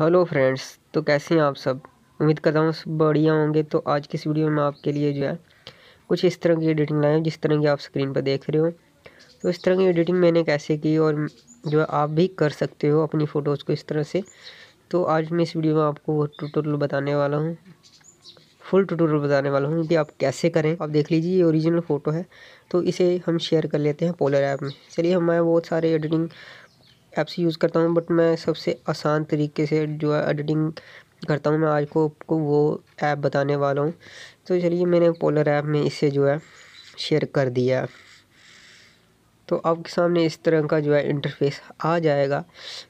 hello friends तो कैसे हैं आप सब उम्मीद करता हूँ सब बढ़िया होंगे तो आज की इस वीडियो में आपके लिए जो है कुछ इस तरह की एडिटिंग लाए जिस तरह की आप स्क्रीन पर देख रहे हो तो इस तरह की एडिटिंग मैंने कैसे की और जो है आप भी कर सकते हो अपनी फ़ोटोज़ को इस तरह से तो आज मैं इस वीडियो में आपको वो टूटोरियल बताने वाला हूँ फुल टूटोरियल बताने वाला हूँ कि आप कैसे करें आप देख लीजिए ये ओरिजिनल फ़ोटो है तो इसे हम शेयर कर लेते हैं पोलर ऐप में चलिए हमारे बहुत सारे एडिटिंग ऐप्स यूज़ करता हूँ बट मैं सबसे आसान तरीके से जो है एडिटिंग करता हूँ मैं आज को आपको वो ऐप बताने वाला हूँ तो चलिए मैंने पोलर ऐप में इसे जो है शेयर कर दिया है तो आपके सामने इस तरह का जो है इंटरफेस आ जाएगा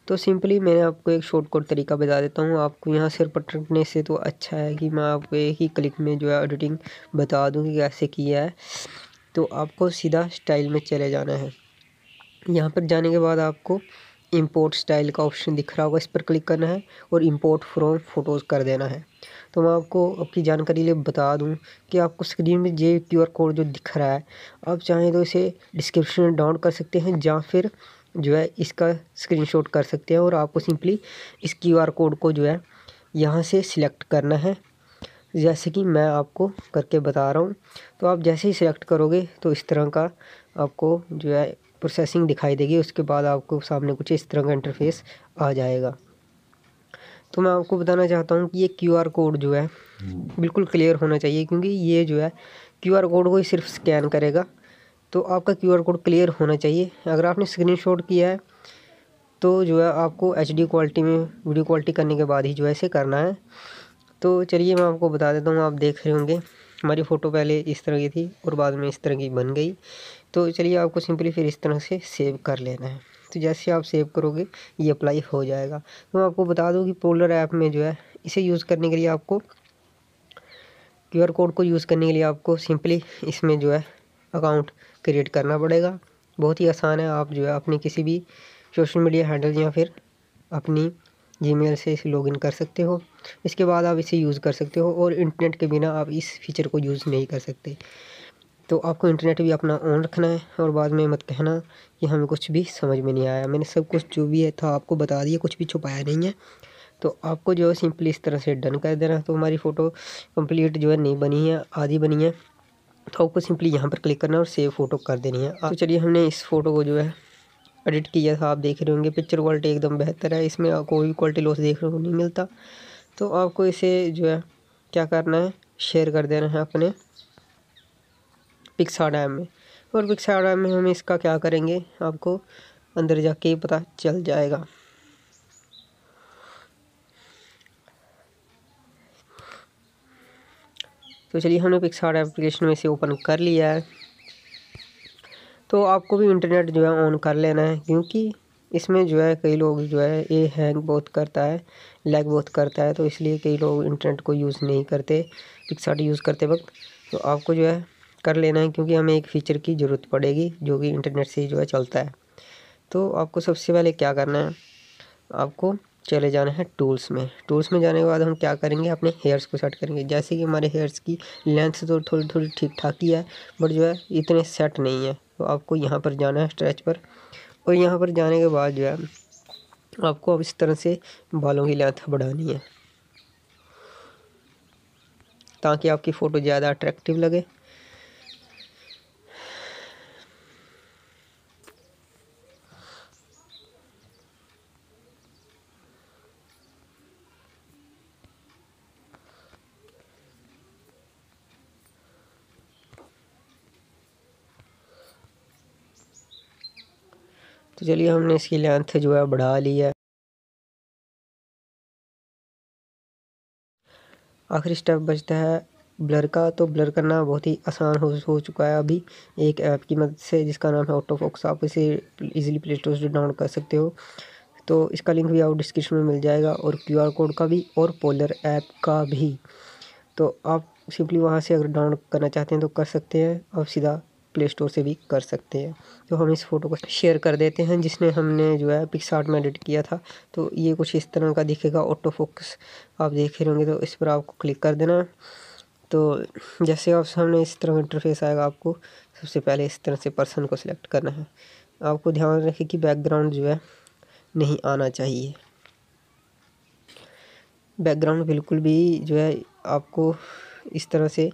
तो सिंपली मैंने आपको एक शॉर्टकट तरीका बता देता हूँ आपको यहाँ सिर पटकने से तो अच्छा है कि मैं आपको एक ही क्लिक में जो है एडिटिंग बता दूँ कि कैसे किया है तो आपको सीधा स्टाइल में चले जाना है यहाँ पर जाने के बाद आपको इंपोर्ट स्टाइल का ऑप्शन दिख रहा होगा इस पर क्लिक करना है और इंपोर्ट फ्रॉम फ़ोटोज़ कर देना है तो मैं आपको आपकी जानकारी लिए बता दूं कि आपको स्क्रीन में ये क्यू आर कोड जो दिख रहा है आप चाहें तो इसे डिस्क्रिप्शन में डाउन कर सकते हैं या फिर जो है इसका शॉट कर सकते हैं और आपको सिंपली इस क्यू आर कोड को जो है यहाँ से सिलेक्ट करना है जैसे कि मैं आपको करके बता रहा हूँ तो आप जैसे ही सिलेक्ट करोगे तो इस तरह का आपको जो है प्रोसेसिंग दिखाई देगी उसके बाद आपको सामने कुछ इस तरह का इंटरफेस आ जाएगा तो मैं आपको बताना चाहता हूँ कि ये क्यू आर कोड जो है बिल्कुल क्लियर होना चाहिए क्योंकि ये जो है क्यू आर कोड को ही सिर्फ स्कैन करेगा तो आपका क्यू आर कोड क्लियर होना चाहिए अगर आपने स्क्रीन शॉट किया है तो जो है आपको एच डी क्वालिटी में वीडियो क्वालिटी करने के बाद ही जो है इसे करना है तो चलिए मैं आपको बता देता हूँ आप देख रहे होंगे हमारी फ़ोटो पहले इस तरह की थी और बाद में इस तरह की बन गई तो चलिए आपको सिंपली फिर इस तरह से सेव कर लेना है तो जैसे आप सेव करोगे ये अप्लाई हो जाएगा तो मैं आपको बता दूँ कि पोलर ऐप में जो है इसे यूज़ करने के लिए आपको क्यू आर कोड को यूज़ करने के लिए आपको सिंपली इसमें जो है अकाउंट क्रिएट करना पड़ेगा बहुत ही आसान है आप जो है अपनी किसी भी सोशल मीडिया हैंडल या फिर अपनी जीमेल से इसे लॉगिन कर सकते हो इसके बाद आप इसे यूज़ कर सकते हो और इंटरनेट के बिना आप इस फीचर को यूज़ नहीं कर सकते तो आपको इंटरनेट भी अपना ऑन रखना है और बाद में मत कहना कि हमें कुछ भी समझ में नहीं आया मैंने सब कुछ जो भी है था आपको बता दिया कुछ भी छुपाया नहीं है तो आपको जो है सिंपली इस तरह से डन कर देना तो हमारी फ़ोटो कंप्लीट जो है नहीं बनी है आधी बनी है तो आपको सिंपली यहाँ पर क्लिक करना और सेव फ़ोटो कर देनी है तो चलिए हमने इस फ़ोटो को जो है एडिट किया था आप देख रहे होंगे पिक्चर क्वालिटी एकदम बेहतर है इसमें कोई भी क्वालिटी लॉस देखने को नहीं मिलता तो आपको इसे जो है क्या करना है शेयर कर देना है अपने पिक्साडा में और डैम में हम इसका क्या करेंगे आपको अंदर जाके पता चल जाएगा तो चलिए हमने पिक्सार्ट एप्लीकेशन में इसे ओपन कर लिया है तो आपको भी इंटरनेट जो है ऑन कर लेना है क्योंकि इसमें जो है कई लोग जो है ये हैंग बहुत करता है लैग बहुत करता है तो इसलिए कई लोग इंटरनेट को यूज़ नहीं करते पिक्सार्ट यूज़ करते वक्त तो आपको जो है कर लेना है क्योंकि हमें एक फ़ीचर की ज़रूरत पड़ेगी जो कि इंटरनेट से जो है चलता है तो आपको सबसे पहले क्या करना है आपको चले जाना है टूल्स में टूल्स में जाने के बाद हम क्या करेंगे अपने हेयर्स को सेट करेंगे जैसे कि हमारे हेयर्स की लेंथ तो थोड़ी थोड़ी ठीक ठाक ही है बट जो है इतने सेट नहीं है तो आपको यहाँ पर जाना है स्ट्रेच पर और यहाँ पर जाने के बाद जो है आपको अब इस तरह से बालों की लेंथ बढ़ानी है ताकि आपकी फ़ोटो ज़्यादा अट्रैक्टिव लगे तो चलिए हमने इसकी लेंथ जो है बढ़ा ली है आखिरी स्टेप बचता है ब्लर का तो ब्लर करना बहुत ही आसान हो हो चुका है अभी एक ऐप की मदद से जिसका नाम है ऑटो फोक्स आप इसे इजीली प्ले स्टोर से डाउनलोड कर सकते हो तो इसका लिंक भी आपको डिस्क्रिप्शन में मिल जाएगा और क्यूआर कोड का भी और पोलर ऐप का भी तो आप सिंपली वहाँ से अगर डाउनलोड करना चाहते हैं तो कर सकते हैं आप सीधा प्ले स्टोर से भी कर सकते हैं तो हम इस फ़ोटो को शेयर कर देते हैं जिसने हमने जो है पिक्सार्ट में एडिट किया था तो ये कुछ इस तरह का दिखेगा ऑटो फोकस आप देख रहे होंगे तो इस पर आपको क्लिक कर देना है तो जैसे आप सामने इस तरह का इंटरफेस आएगा आपको सबसे पहले इस तरह से पर्सन को सिलेक्ट करना है आपको ध्यान रखें कि बैकग्राउंड जो है नहीं आना चाहिए बैकग्राउंड बिल्कुल भी जो है आपको इस तरह से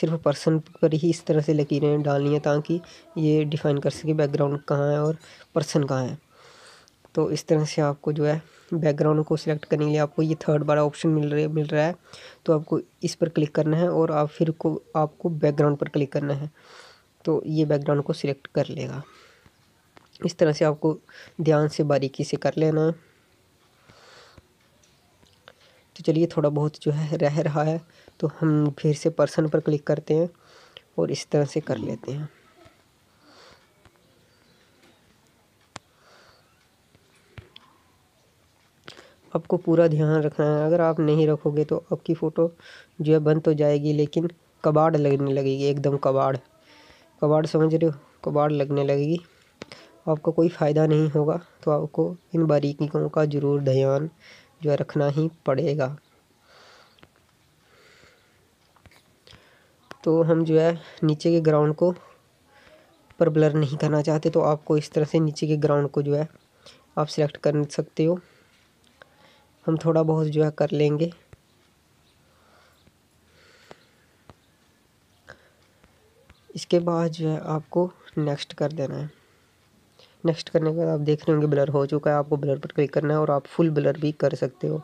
सिर्फ पर्सन पर ही इस तरह से लकीरें डालनी है ताकि ये डिफ़ाइन कर सके बैकग्राउंड कहाँ है और पर्सन कहाँ है तो इस तरह से आपको जो है बैकग्राउंड को सिलेक्ट करने के लिए आपको ये थर्ड बड़ा ऑप्शन मिल रहा मिल रहा है तो आपको इस पर क्लिक करना है और आप फिर को आपको बैकग्राउंड पर क्लिक करना है तो ये बैकग्राउंड को सिलेक्ट कर लेगा इस तरह से आपको ध्यान से बारीकी से कर लेना है तो चलिए थोड़ा बहुत जो है रह रहा है तो हम फिर से पर्सन पर क्लिक करते हैं और इस तरह से कर लेते हैं आपको पूरा ध्यान रखना है अगर आप नहीं रखोगे तो आपकी फ़ोटो जो है बंद तो जाएगी लेकिन कबाड़ लगने लगेगी एकदम कबाड़ कबाड़ समझ रहे हो कबाड़ लगने लगेगी आपको कोई फ़ायदा नहीं होगा तो आपको इन बारीकियों का ज़रूर ध्यान जो है रखना ही पड़ेगा तो हम जो है नीचे के ग्राउंड को पर ब्लर नहीं करना चाहते तो आपको इस तरह से नीचे के ग्राउंड को जो है आप सिलेक्ट कर सकते हो हम थोड़ा बहुत जो है कर लेंगे इसके बाद जो है आपको नेक्स्ट कर देना है नेक्स्ट करने के बाद आप देख रहे होंगे ब्लर हो चुका है आपको ब्लर पर क्लिक करना है और आप फुल ब्लर भी कर सकते हो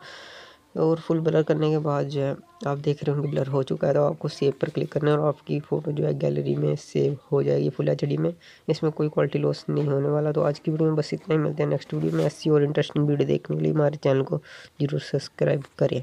और फुल ब्लर करने के बाद जो है आप देख रहे होंगे ब्लर हो चुका है तो आपको सेव पर क्लिक करना है और आपकी फ़ोटो जो है गैलरी में सेव हो जाएगी फुल एच में इसमें कोई क्वालिटी लॉस नहीं होने वाला तो आज की वीडियो में बस इतना ही मिलते हैं नेक्स्ट वीडियो में ऐसी और इंटरेस्टिंग वीडियो देखने के लिए हमारे चैनल को जरूर सब्सक्राइब करें